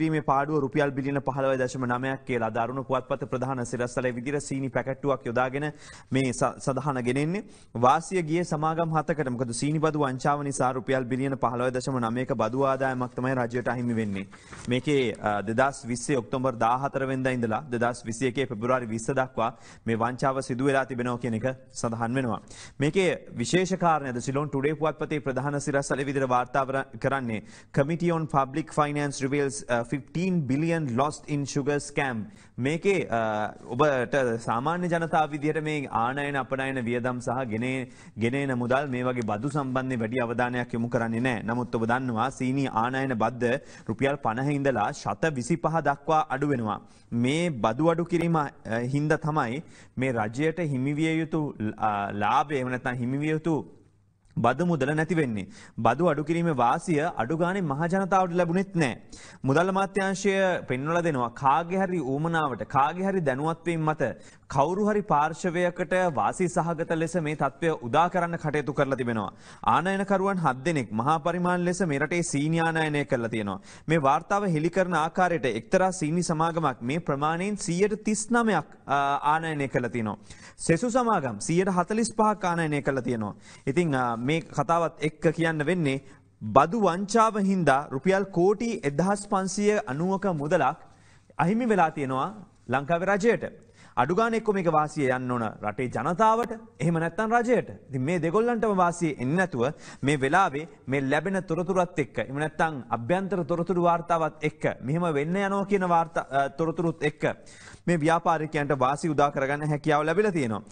වීමේ පාඩුව රුපියල් බිලියන 15.9ක් කියලා දරුණු පුවත්පත ප්‍රධාන සිරස්සලේ විදිහට සීනි පැකට්ටුවක් යොදාගෙන මේ සඳහන ගෙනෙන්නේ වාසිය ගියේ සමාගම් හතකට මොකද සීනි බදු වංචාව නිසා රුපියල් බිලියන 15.9ක බදු ආදායමක් තමයි රජයට අහිමි වෙන්නේ මේකේ 2020 ඔක්තෝබර් 14 වෙනිදා ඉඳලා 2021 පෙබරවාරි 20 දක්වා මේ වංචාව සිදු වෙලා තිබෙනවා කියන එක සඳහන් වෙනවා මේකේ විශේෂ කාරණයද සිලෝන් ටුඩේ පුවත්පතේ ප්‍රධාන සිරස්සලේ විදිහට වාර්තා කරන්නේ committee on public finance reveals uh, fifteen billion loss in sugar scam මේකේ ඔබට සාමාන්‍ය ජනතා විදියට මේ ආනයන අපනයන වියදම් සහ ගෙන ගෙනන මුදල් මේ වගේ බදු සම්බන්ධය වැඩි අවධානයක් යොමු කරන්නේ නෑ නමුත් ඔබ දන්නවා සීනී ආනයන බද්ධ රුපියල් පණහින්දලා ශත විසි පහ දක්වා අඩුවෙනවා. මේ බදු අඩු කිරීම හින්ද තමයි මේ රජයට හිමිවිය යුතු ලාබේ එමනතන් හිමිවිය යුතු බදු මුදල නැති වෙන්නේ. බදු අඩු කිරීමේ වාසිය අඩු ගානේ මහ ජනතාවට ලැබුණෙත් නැහැ. මුදල් අමාත්‍යාංශය පෙන්වලා දෙනවා කාගේ හරි ඌමනාවට කාගේ හරි දැනුවත්වීම මත කවුරු හරි පාර්ශවයකට වාසි සහගත ලෙස මේ තත්ත්වය උදා කරන්න කටයුතු කරලා තිබෙනවා. ආනයනකරුවන් හත් දෙනෙක් මහා පරිමාණ ලෙස මේ රටේ සීනි ආනයනය කරලා තියෙනවා. මේ වාර්තාව හෙළි කරන ආකාරයට එක්තරා සීනි සමාගමක් මේ ප්‍රමාණයෙන් 139ක් ආනයනය කරලා තියෙනවා. සෙසු සමාගම් 145ක් ආනයනය කරලා තියෙනවා. ඉතින් මේ කතාවත් එක්ක කියන්න වෙන්නේ බදු වංචාව හින්දා රුපියල් කෝටි එදහස් පන්සිය අනුවක මුදලක් අහිමි වෙලා තියෙනවා ලංකාව රජයට. අඩුගානෙක්කො මේක වාසිය යන්න ඕන රටේ ජනතාවට එහෙම නැත්තන් රජයට ති මේ දෙගොල්ලන්ටම වාසිය එන්න නැතුව මේ වෙලාවේ මේ ලැබෙන තොරතුරත් එක්ක එම නැත්තං අභ්‍යන්තර තොරතුරු වාර්තාවත් එක්ක මෙහෙම වෙන්න යනෝ කියන තොරතුරුත් එක්ක මේ ව්‍යාපාරිකයන්ට වාසි උදා කරගන්න හැකියාව ලැබිල තියෙනවා.